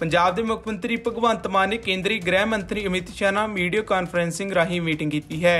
ਪੰਜਾਬ ਦੇ ਮੁੱਖ ਮੰਤਰੀ ਭਗਵੰਤ ਮਾਨ ਨੇ ਕੇਂਦਰੀ ਗ੍ਰਹਿ ਮੰਤਰੀ ਅਮਿਤ ਸ਼ਾਹ ਨਾਲ ਵੀਡੀਓ ਕਾਨਫਰੈਂਸਿੰਗ ਰਾਹੀਂ ਮੀਟਿੰਗ ਕੀਤੀ ਹੈ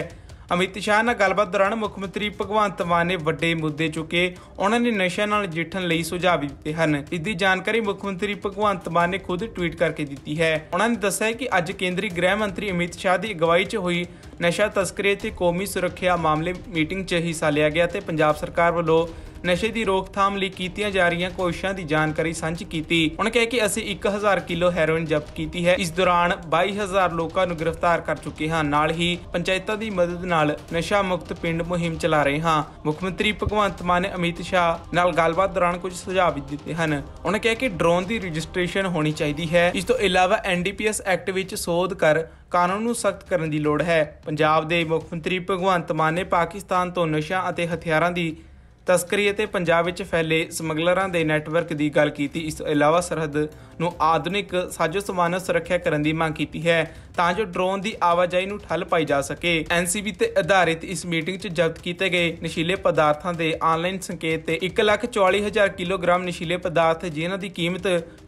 ਅਮਿਤ ਸ਼ਾਹ ਨਾਲ ਗੱਲਬਾਤ ਦੌਰਾਨ ਮੁੱਖ ਮੰਤਰੀ ਭਗਵੰਤ ਮਾਨ ਨੇ ਵੱਡੇ ਮੁੱਦੇ ਚੁੱਕੇ ਉਹਨਾਂ ਨੇ ਨਸ਼ਿਆਂ ਨਾਲ ਜਿੱਠਣ ਲਈ ਸੁਝਾਅ ਵੀ ਦਿੱਤੇ ਹਨ ਇਸ ਦੀ ਜਾਣਕਾਰੀ ਮੁੱਖ ਮੰਤਰੀ ਭਗਵੰਤ ਮਾਨ ਨੇ ਖੁਦ ਟਵੀਟ ਕਰਕੇ ਦਿੱਤੀ ਹੈ ਉਹਨਾਂ ਨੇ ਦੱਸਿਆ ਕਿ ਅੱਜ ਕੇਂਦਰੀ ਗ੍ਰਹਿ ਮੰਤਰੀ ਅਮਿਤ ਸ਼ਾਹ ਦੀ ਅਗਵਾਈ 'ਚ ਹੋਈ ਨਸ਼ਾ ਤਸਕਰੀ ਤੇ ਕੌਮੀ ਸੁਰੱਖਿਆ ਮਾਮਲੇ ਮੀਟਿੰਗ 'ਚ ਹਿੱਸਾ ਲਿਆ ਗਿਆ ਤੇ ਪੰਜਾਬ ਸਰਕਾਰ ਵੱਲੋਂ ਨਸ਼ੇ ਦੀ ਰੋਕਥਾਮ ਲਈ ਕੀਤੀਆਂ ਜਾ ਰਹੀਆਂ ਕੋਸ਼ਿਸ਼ਾਂ ਦੀ ਜਾਣਕਾਰੀ ਸਾਂਝੀ ਕੀਤੀ ਉਹਨਾਂ ਕਿਹਾ ਕਿ ਅਸੀਂ 1000 ਕਿਲੋ ਹੈਰੋਇਨ ਜ਼ਬਤ ਕੀਤੀ ਹੈ ਇਸ ਦੌਰਾਨ 22000 ਲੋਕਾਂ ਨੂੰ ਗ੍ਰਿਫਤਾਰ ਕਰ ਚੁੱਕੇ ਹਾਂ ਨਾਲ ਹੀ ਪੰਚਾਇਤਾਂ ਦੀ ਮਦਦ ਨਾਲ ਨਸ਼ਾ ਮੁਕਤ ਪਿੰਡ ਮੁਹਿੰਮ ਚਲਾ ਰਹੇ ਹਾਂ ਮੁੱਖ ਮੰਤਰੀ ਭਗਵੰਤ ਮਾਨ ਨੇ ਅਮਿਤ ਸ਼ਾਹ ਨਾਲ ਗੱਲਬਾਤ ਦੌਰਾਨ ਕੁਝ ਸੁਝਾਅ ਵੀ ਦਿੱਤੇ ਹਨ ਉਹਨਾਂ ਕਿਹਾ ਕਿ ਡਰੋਨ ਦੀ ਰਜਿਸਟ੍ਰੇਸ਼ਨ ਹੋਣੀ ਚਾਹੀਦੀ ਹੈ ਇਸ ਤੋਂ ਇਲਾਵਾ ਐਨਡੀਪੀਐਸ ਐਕਟ ਵਿੱਚ ਸੋਧ ਕਰ ਕਾਨੂੰਨ ਨੂੰ ਸਖਤ ਕਰਨ ਦੀ ਲੋੜ ਹੈ ਪੰਜਾਬ ਦੇ ਮੁੱਖ ਮੰਤਰੀ ਭਗਵੰਤ ਮਾਨ ਨੇ ਪਾਕਿਸਤਾਨ ਤੋਂ ਨਸ਼ਾ ਅਤੇ ਹਥਿਆਰਾਂ ਦੀ ਤਸਕਰੀ ਅਤੇ ਪੰਜਾਬ ਵਿੱਚ ਫੈਲੇ ਸਮਗਲਰਾਂ ਦੇ ਨੈਟਵਰਕ ਦੀ ਗੱਲ ਕੀਤੀ ਇਸ ਤੋਂ ਇਲਾਵਾ ਸਰਹੱਦ ਨੂੰ ਆਧੁਨਿਕ ਸਾਜ਼ੋ-ਸਮਾਨ ਸੁਰੱਖਿਆ ਕਰਨ ਦੀ ਮੰਗ ਕੀਤੀ ਹੈ ਤਾਂ ਜੋ ਡਰੋਨ ਦੀ ਆਵਾਜਾਈ ਨੂੰ ਠੱਲ ਪਾਈ ਜਾ ਸਕੇ ਐਨਸੀਬੀ ਤੇ ਆਧਾਰਿਤ ਇਸ ਮੀਟਿੰਗ 'ਚ ਜ਼ਬਤ ਕੀਤੇ ਗਏ ਨਸ਼ੀਲੇ ਪਦਾਰਥਾਂ ਦੇ ਆਨਲਾਈਨ ਸੰਕੇਤ ਤੇ 144000 ਕਿਲੋਗ੍ਰਾਮ ਨਸ਼ੀਲੇ ਪਦਾਰਥ ਜਿਨ੍ਹਾਂ ਦੀ ਕੀਮਤ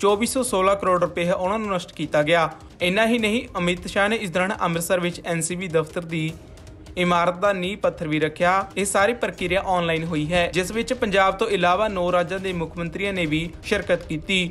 2416 ਕਰੋੜ ਰੁਪਏ ਹੈ ਉਹਨਾਂ ਨੂੰ ਨਸ਼ਟ ਕੀਤਾ ਗਿਆ ਇੰਨਾ ਹੀ ਨਹੀਂ ਅਮਿਤ ਸ਼ਾਹ ਨੇ ਇਸ ਦੌਰਾਨ ਅੰਮ੍ਰਿਤਸਰ ਵਿੱਚ ਐਨਸੀਬੀ ਦਫ਼ਤਰ ਦੀ ਇਮਾਰਤ ਦਾ ਨੀਂਹ ਪੱਥਰ ਵੀ ਰੱਖਿਆ ਇਹ ਸਾਰੀ ਪ੍ਰਕਿਰਿਆ ਆਨਲਾਈਨ ਹੋਈ ਹੈ ਜਿਸ ਵਿੱਚ ਪੰਜਾਬ ਤੋਂ ਇਲਾਵਾ 9 ਰਾਜਾਂ ਦੇ ਮੁੱਖ ਮੰਤਰੀਆਂ ਨੇ ਵੀ ਸ਼ਿਰਕਤ ਕੀਤੀ